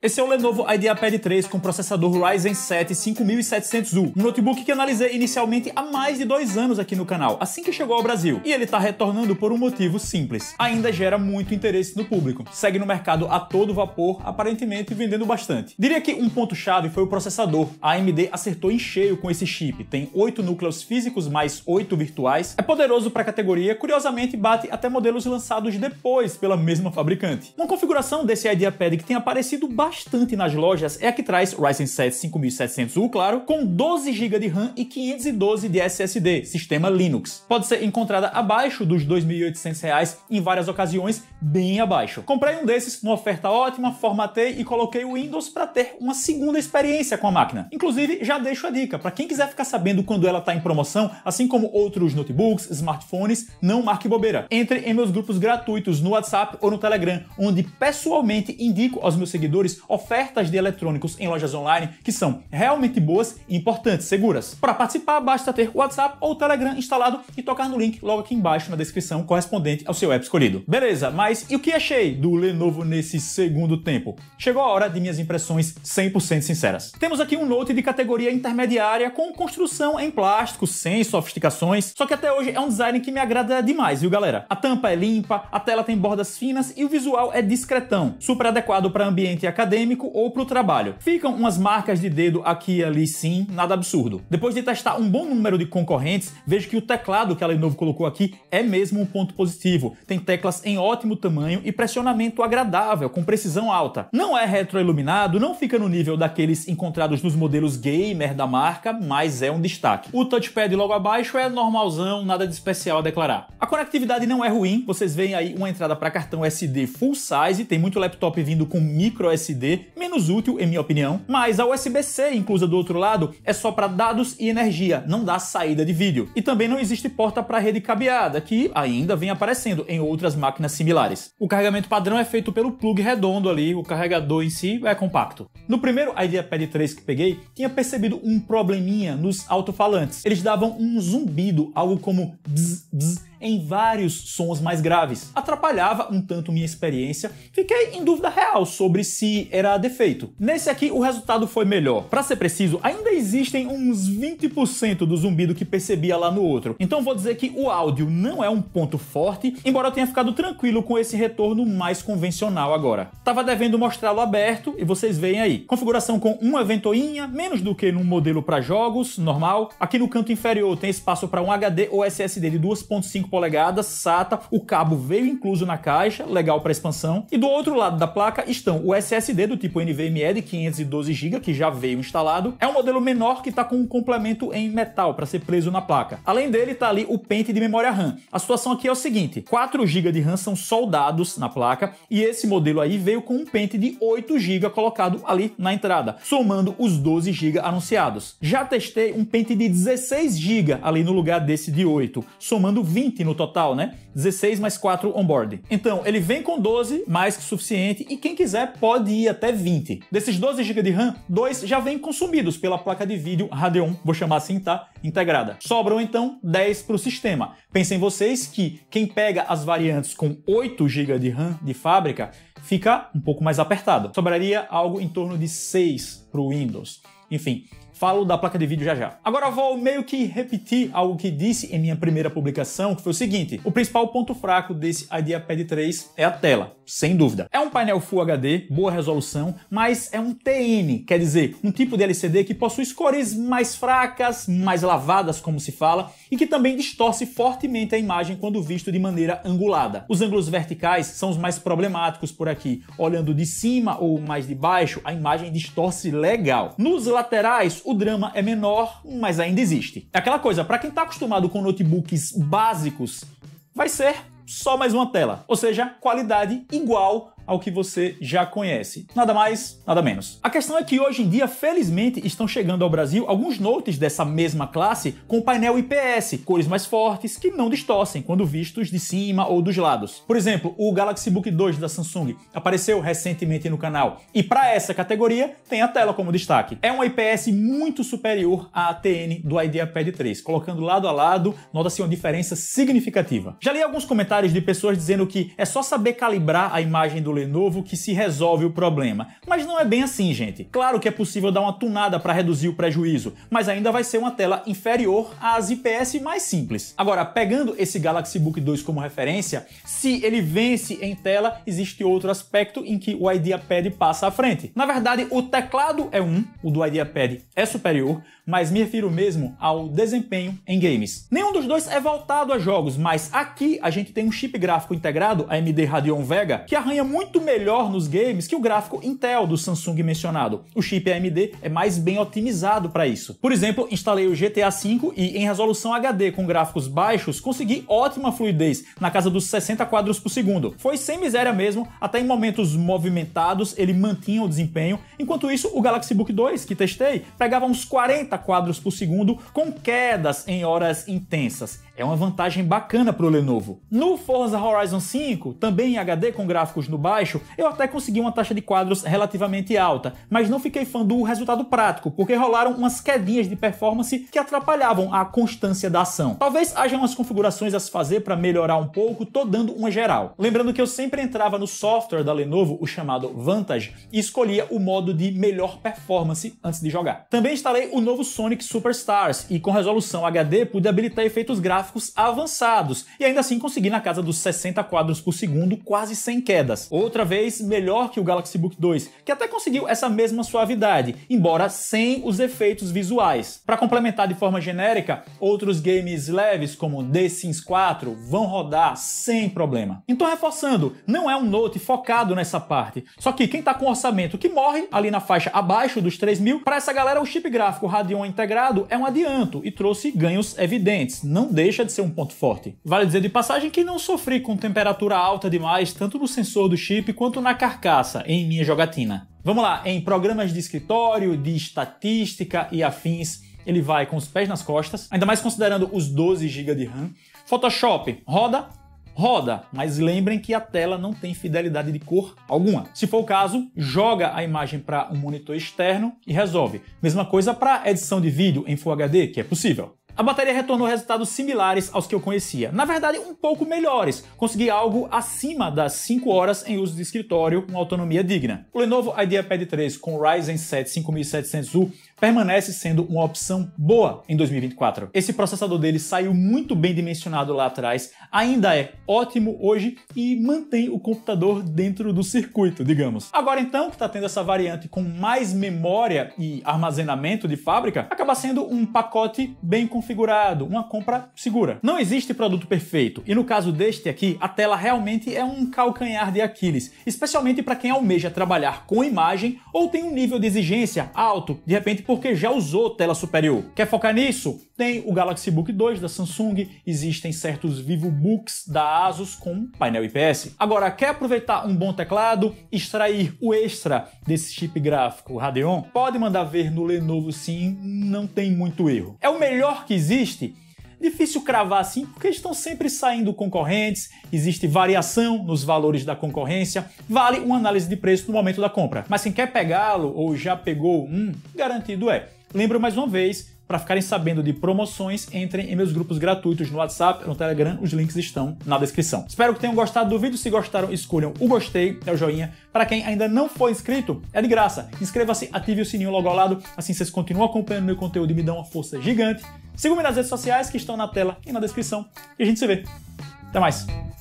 Esse é o Lenovo IdeaPad 3 com processador Ryzen 7 5700U, um notebook que analisei inicialmente há mais de dois anos aqui no canal, assim que chegou ao Brasil, e ele está retornando por um motivo simples, ainda gera muito interesse no público, segue no mercado a todo vapor, aparentemente vendendo bastante. Diria que um ponto-chave foi o processador, a AMD acertou em cheio com esse chip, tem 8 núcleos físicos mais 8 virtuais, é poderoso para a categoria, curiosamente bate até modelos lançados depois pela mesma fabricante. Uma configuração desse IdeaPad que tem aparecido bastante bastante nas lojas é a que traz Ryzen 7 5700U, claro, com 12 GB de RAM e 512 de SSD, sistema Linux. Pode ser encontrada abaixo dos R$ 2.800 em várias ocasiões, bem abaixo. Comprei um desses numa oferta ótima, formatei e coloquei o Windows para ter uma segunda experiência com a máquina. Inclusive, já deixo a dica, para quem quiser ficar sabendo quando ela está em promoção, assim como outros notebooks, smartphones, não marque bobeira. Entre em meus grupos gratuitos no WhatsApp ou no Telegram, onde pessoalmente indico aos meus seguidores ofertas de eletrônicos em lojas online que são realmente boas e importantes, seguras. Para participar, basta ter o WhatsApp ou o Telegram instalado e tocar no link logo aqui embaixo na descrição correspondente ao seu app escolhido. Beleza, mas e o que achei do Lenovo nesse segundo tempo? Chegou a hora de minhas impressões 100% sinceras. Temos aqui um Note de categoria intermediária com construção em plástico, sem sofisticações, só que até hoje é um design que me agrada demais, viu galera? A tampa é limpa, a tela tem bordas finas e o visual é discretão, super adequado para ambiente acadêmico acadêmico ou para o trabalho. Ficam umas marcas de dedo aqui e ali sim, nada absurdo. Depois de testar um bom número de concorrentes, vejo que o teclado que a Lenovo colocou aqui é mesmo um ponto positivo. Tem teclas em ótimo tamanho e pressionamento agradável, com precisão alta. Não é retroiluminado, não fica no nível daqueles encontrados nos modelos gamer da marca, mas é um destaque. O touchpad logo abaixo é normalzão, nada de especial a declarar. A conectividade não é ruim, vocês veem aí uma entrada para cartão SD full size, tem muito laptop vindo com micro SD SSD, menos útil, em minha opinião, mas a USB-C inclusa do outro lado é só para dados e energia, não dá saída de vídeo. E também não existe porta para rede cabeada, que ainda vem aparecendo em outras máquinas similares. O carregamento padrão é feito pelo plug redondo ali, o carregador em si é compacto. No primeiro IdeaPad 3 que peguei, tinha percebido um probleminha nos alto-falantes. Eles davam um zumbido, algo como bzz, bzz, em vários sons mais graves. Atrapalhava um tanto minha experiência, fiquei em dúvida real sobre se era defeito. Nesse aqui o resultado foi melhor. Para ser preciso, ainda existem uns 20% do zumbido que percebia lá no outro. Então vou dizer que o áudio não é um ponto forte, embora eu tenha ficado tranquilo com esse retorno mais convencional agora. Tava devendo mostrá-lo aberto e vocês veem aí. Configuração com uma ventoinha, menos do que num modelo para jogos, normal. Aqui no canto inferior tem espaço para um HD ou SSD de 2.5 5 polegadas, SATA, o cabo veio incluso na caixa, legal para expansão. E do outro lado da placa estão o SSD do tipo NVMe de 512 GB, que já veio instalado. É um modelo menor que está com um complemento em metal para ser preso na placa. Além dele, está ali o pente de memória RAM. A situação aqui é o seguinte: 4 GB de RAM são soldados na placa e esse modelo aí veio com um pente de 8 GB colocado ali na entrada, somando os 12 GB anunciados. Já testei um pente de 16 GB ali no lugar desse de 8, somando 20 20 no total, né? 16 mais 4 onboard. Então, ele vem com 12, mais que suficiente, e quem quiser pode ir até 20. Desses 12 GB de RAM, dois já vêm consumidos pela placa de vídeo Radeon, vou chamar assim, tá? Integrada. Sobram então 10 para o sistema. Pensem vocês que quem pega as variantes com 8 GB de RAM de fábrica fica um pouco mais apertado. Sobraria algo em torno de 6 para o Windows. Enfim, falo da placa de vídeo já já. Agora vou meio que repetir algo que disse em minha primeira publicação, que foi o seguinte: o principal ponto fraco desse IdeaPad 3 é a tela sem dúvida. É um painel Full HD, boa resolução, mas é um TN, quer dizer, um tipo de LCD que possui cores mais fracas, mais lavadas, como se fala, e que também distorce fortemente a imagem quando visto de maneira angulada. Os ângulos verticais são os mais problemáticos por aqui. Olhando de cima ou mais de baixo, a imagem distorce legal. Nos laterais, o drama é menor, mas ainda existe. É aquela coisa, para quem está acostumado com notebooks básicos, vai ser só mais uma tela. Ou seja, qualidade igual ao que você já conhece. Nada mais, nada menos. A questão é que hoje em dia, felizmente, estão chegando ao Brasil alguns notes dessa mesma classe com painel IPS, cores mais fortes que não distorcem quando vistos de cima ou dos lados. Por exemplo, o Galaxy Book 2 da Samsung apareceu recentemente no canal e para essa categoria tem a tela como destaque. É um IPS muito superior à ATN do IdeaPad 3, colocando lado a lado, nota-se uma diferença significativa. Já li alguns comentários de pessoas dizendo que é só saber calibrar a imagem do Lenovo que se resolve o problema. Mas não é bem assim, gente. Claro que é possível dar uma tunada para reduzir o prejuízo, mas ainda vai ser uma tela inferior às IPS mais simples. Agora, pegando esse Galaxy Book 2 como referência, se ele vence em tela, existe outro aspecto em que o IdeaPad passa à frente. Na verdade, o teclado é um, o do IdeaPad é superior, mas me refiro mesmo ao desempenho em games. Nenhum dos dois é voltado a jogos, mas aqui a gente tem um chip gráfico integrado, AMD Radeon Vega, que arranha muito muito melhor nos games que o gráfico Intel do Samsung mencionado. O chip AMD é mais bem otimizado para isso. Por exemplo, instalei o GTA V e em resolução HD com gráficos baixos consegui ótima fluidez, na casa dos 60 quadros por segundo. Foi sem miséria mesmo, até em momentos movimentados ele mantinha o desempenho. Enquanto isso, o Galaxy Book 2 que testei pegava uns 40 quadros por segundo com quedas em horas intensas. É uma vantagem bacana para o Lenovo. No Forza Horizon 5, também em HD com gráficos no baixo, eu até consegui uma taxa de quadros relativamente alta, mas não fiquei fã do resultado prático, porque rolaram umas quedinhas de performance que atrapalhavam a constância da ação. Talvez haja umas configurações a se fazer para melhorar um pouco, tô dando uma geral. Lembrando que eu sempre entrava no software da Lenovo, o chamado Vantage, e escolhia o modo de melhor performance antes de jogar. Também instalei o novo Sonic Superstars e com resolução HD pude habilitar efeitos gráficos gráficos avançados e ainda assim conseguir na casa dos 60 quadros por segundo, quase sem quedas. Outra vez, melhor que o Galaxy Book 2, que até conseguiu essa mesma suavidade, embora sem os efeitos visuais. Para complementar de forma genérica, outros games leves como The Sims 4 vão rodar sem problema. Então reforçando, não é um Note focado nessa parte, só que quem está com orçamento que morre ali na faixa abaixo dos 3 mil, para essa galera o chip gráfico Radeon integrado é um adianto e trouxe ganhos evidentes, não deixa deixa de ser um ponto forte. Vale dizer de passagem que não sofri com temperatura alta demais, tanto no sensor do chip quanto na carcaça, em minha jogatina. Vamos lá, em programas de escritório, de estatística e afins, ele vai com os pés nas costas, ainda mais considerando os 12 GB de RAM. Photoshop roda roda, mas lembrem que a tela não tem fidelidade de cor alguma. Se for o caso, joga a imagem para um monitor externo e resolve. Mesma coisa para edição de vídeo em Full HD, que é possível a bateria retornou resultados similares aos que eu conhecia. Na verdade, um pouco melhores. Consegui algo acima das 5 horas em uso de escritório, com autonomia digna. O Lenovo IdeaPad 3 com Ryzen 7 5700U permanece sendo uma opção boa em 2024. Esse processador dele saiu muito bem dimensionado lá atrás, ainda é ótimo hoje e mantém o computador dentro do circuito, digamos. Agora então, que está tendo essa variante com mais memória e armazenamento de fábrica, acaba sendo um pacote bem configurado, uma compra segura. Não existe produto perfeito, e no caso deste aqui, a tela realmente é um calcanhar de Aquiles, especialmente para quem almeja trabalhar com imagem ou tem um nível de exigência alto, de repente porque já usou tela superior. Quer focar nisso? Tem o Galaxy Book 2 da Samsung, existem certos Vivo Books da Asus com painel IPS. Agora, quer aproveitar um bom teclado, e extrair o extra desse chip gráfico Radeon? Pode mandar ver no Lenovo sim, não tem muito erro. É o melhor que existe Difícil cravar assim, porque estão sempre saindo concorrentes, existe variação nos valores da concorrência, vale uma análise de preço no momento da compra. Mas quem quer pegá-lo ou já pegou um, garantido é. Lembro mais uma vez, para ficarem sabendo de promoções, entrem em meus grupos gratuitos no WhatsApp no Telegram, os links estão na descrição. Espero que tenham gostado do vídeo, se gostaram, escolham o gostei, é o joinha. Para quem ainda não foi inscrito, é de graça. Inscreva-se, ative o sininho logo ao lado, assim vocês continuam acompanhando meu conteúdo e me dão uma força gigante. Siga-me nas redes sociais que estão na tela e na descrição. E a gente se vê. Até mais.